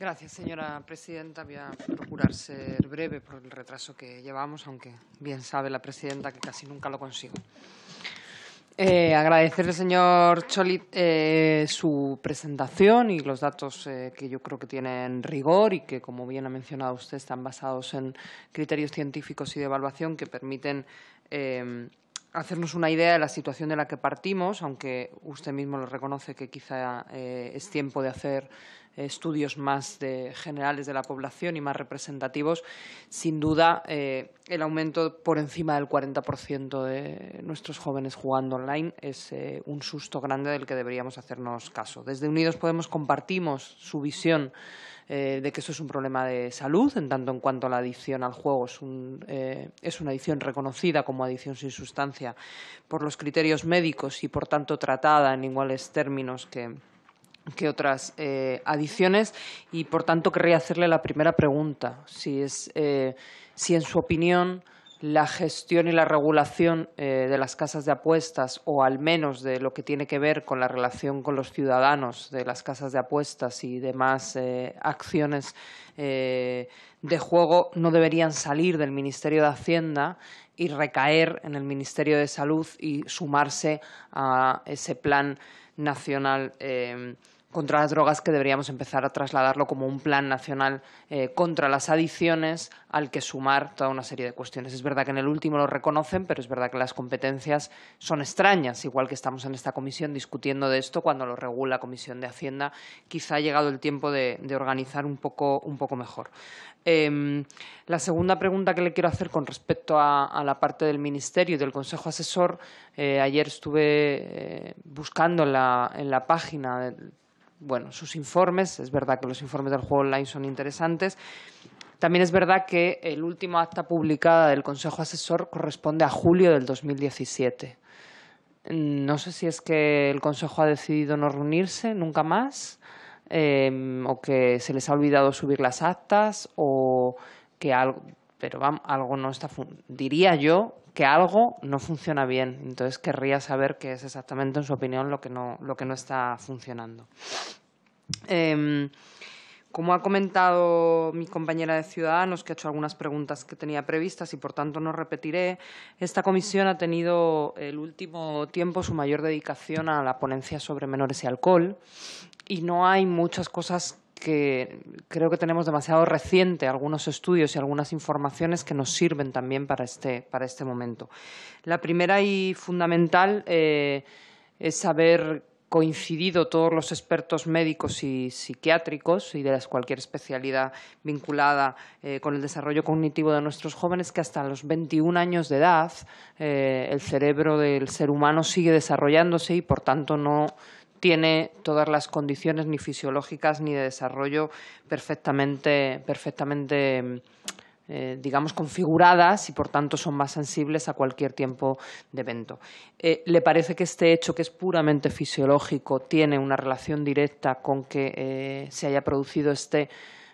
Gracias, señora presidenta. Voy a procurar ser breve por el retraso que llevamos, aunque bien sabe la presidenta que casi nunca lo consigo. Eh, agradecerle, señor Cholit, eh, su presentación y los datos eh, que yo creo que tienen rigor y que, como bien ha mencionado usted, están basados en criterios científicos y de evaluación que permiten hacernos una idea de la situación de la que partimos, aunque usted mismo lo reconoce que quizá eh, es tiempo de hacer estudios más generales de la población y más representativos, sin duda eh, el aumento por encima del 40% de nuestros jóvenes jugando online es eh, un susto grande del que deberíamos hacernos caso. Desde Unidos Podemos compartimos su visión eh, de que eso es un problema de salud, en tanto en cuanto a la adicción al juego eh, es, una adicción reconocida como adicción sin sustancia por los criterios médicos y por tanto tratada en iguales términos que otras eh, adiciones y por tanto querría hacerle la primera pregunta, si es si en su opinión la gestión y la regulación eh, de las casas de apuestas, o al menos de lo que tiene que ver con la relación con los ciudadanos de las casas de apuestas y demás eh, acciones eh, de juego, no deberían salir del Ministerio de Hacienda y recaer en el Ministerio de Salud y sumarse a ese plan nacional contra las drogas que deberíamos empezar a trasladarlo como un plan nacional eh, contra las adicciones al que sumar toda una serie de cuestiones. Es verdad que en el último lo reconocen, pero es verdad que las competencias son extrañas, igual que estamos en esta comisión discutiendo de esto cuando lo regula la Comisión de Hacienda. Quizá ha llegado el tiempo de, organizar un poco, un poco mejor. Em, la segunda pregunta que le quiero hacer con respecto a, la parte del Ministerio y del Consejo Asesor, eh, ayer estuve eh, buscando en la, en la página del bueno, sus informes. Es verdad que los informes del juego online son interesantes. También es verdad que el último acta publicada del Consejo Asesor corresponde a julio del 2017. No sé si es que el Consejo ha decidido no reunirse nunca más, eh, o que se les ha olvidado subir las actas, o que algo, pero algo no está diría yo que algo no funciona bien. Entonces querría saber qué es exactamente, en su opinión, lo que no, está funcionando. Em, como ha comentado mi compañera de Ciudadanos, que ha hecho algunas preguntas que tenía previstas y por tanto no repetiré, esta comisión ha tenido el último tiempo su mayor dedicación a la ponencia sobre menores y alcohol y no hay muchas cosas que creo que tenemos demasiado reciente algunos estudios y algunas informaciones que nos sirven también para este, para este momento. La primera y fundamental eh, es haber coincidido todos los expertos médicos y psiquiátricos y de cualquier especialidad vinculada eh, con el desarrollo cognitivo de nuestros jóvenes que hasta los 21 años de edad eh, el cerebro del ser humano sigue desarrollándose y por tanto no tiene todas las condiciones ni fisiológicas ni de desarrollo perfectamente, eh, digamos, configuradas y, por tanto, son más sensibles a cualquier tiempo de evento. Eh, ¿Le parece que este hecho, que es puramente fisiológico, tiene una relación directa con que eh, se haya producido este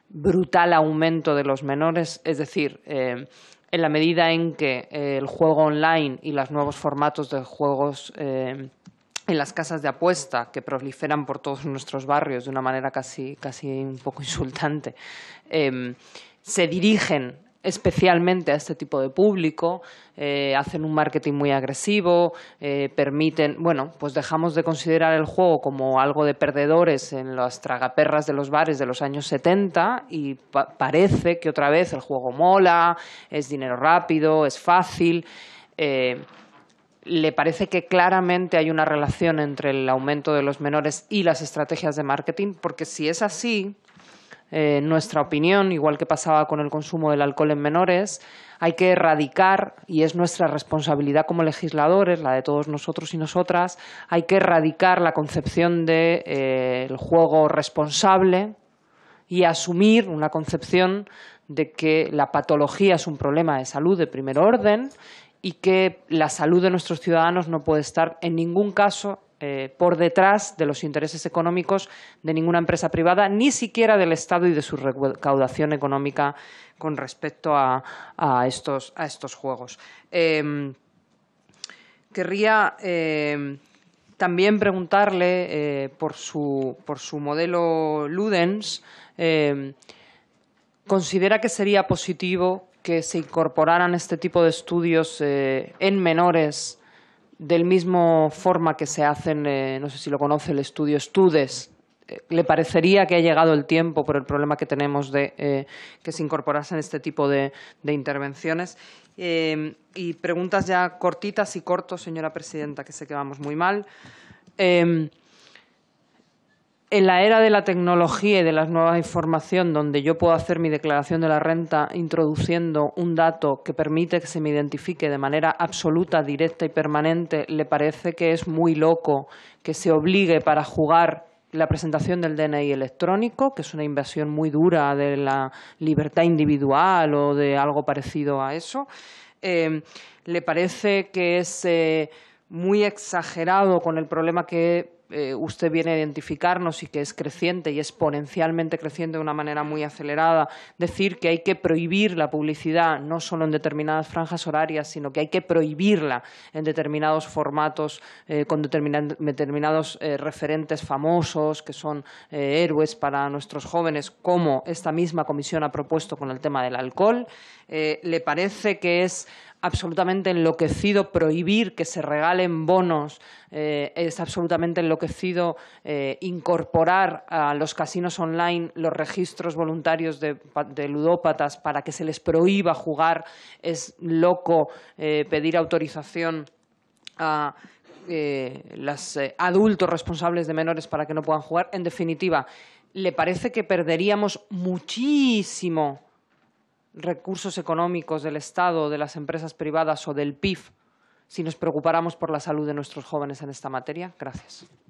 brutal aumento de los menores? Es decir, en la medida en que el juego online y los nuevos formatos de juegos en las casas de apuesta que proliferan por todos nuestros barrios de una manera casi, casi un poco insultante, em, se dirigen especialmente a este tipo de público, eh, hacen un marketing muy agresivo, eh, permiten, bueno, pues dejamos de considerar el juego como algo de perdedores en las tragaperras de los bares de los años 70 y parece que otra vez el juego mola, es dinero rápido, es fácil. Eh, le parece que claramente hay una relación entre el aumento de los menores y las estrategias de marketing, porque si es así, eh, nuestra opinión, igual que pasaba con el consumo del alcohol en menores, hay que erradicar, y es nuestra responsabilidad como legisladores, la de todos nosotros y nosotras, hay que erradicar la concepción del de, eh, juego responsable y asumir una concepción de que la patología es un problema de salud de primer orden y que la salud de nuestros ciudadanos no puede estar en ningún caso eh, por detrás de los intereses económicos de ninguna empresa privada, ni siquiera del Estado y de su recaudación económica con respecto a, estos, juegos. Em, querría em, también preguntarle eh, por, su, modelo Ludens. Em, ¿Considera que sería positivo que se incorporaran este tipo de estudios eh, en menores del mismo forma que se hacen, eh, no sé si lo conoce el estudio Estudes, eh, ¿le parecería que ha llegado el tiempo por el problema que tenemos de que se incorporasen este tipo de, intervenciones? y preguntas ya cortitas y cortos, señora presidenta, que sé que vamos muy mal en la era de la tecnología y de las nuevas información, donde yo puedo hacer mi declaración de la renta introduciendo un dato que permite que se me identifique de manera absoluta, directa y permanente, le parece que es muy loco que se obligue para jugar la presentación del DNI electrónico, que es una inversión muy dura de la libertad individual o de algo parecido a eso. Eh, le parece que es eh, muy exagerado con el problema que eh, usted viene a identificarnos y que es creciente y exponencialmente creciente de una manera muy acelerada, decir que hay que prohibir la publicidad no solo en determinadas franjas horarias, sino que hay que prohibirla en determinados formatos eh, con determinados eh, referentes famosos que son héroes para nuestros jóvenes, como esta misma comisión ha propuesto con el tema del alcohol. ¿Le parece que es absolutamente enloquecido prohibir que se regalen bonos, eh, es absolutamente enloquecido eh, incorporar a los casinos online los registros voluntarios de, ludópatas para que se les prohíba jugar, es loco eh, pedir autorización a los adultos responsables de menores para que no puedan jugar. En definitiva, le parece que perderíamos muchísimo recursos económicos del Estado, de las empresas privadas o del PIB si nos preocupáramos por la salud de nuestros jóvenes en esta materia? Gracias.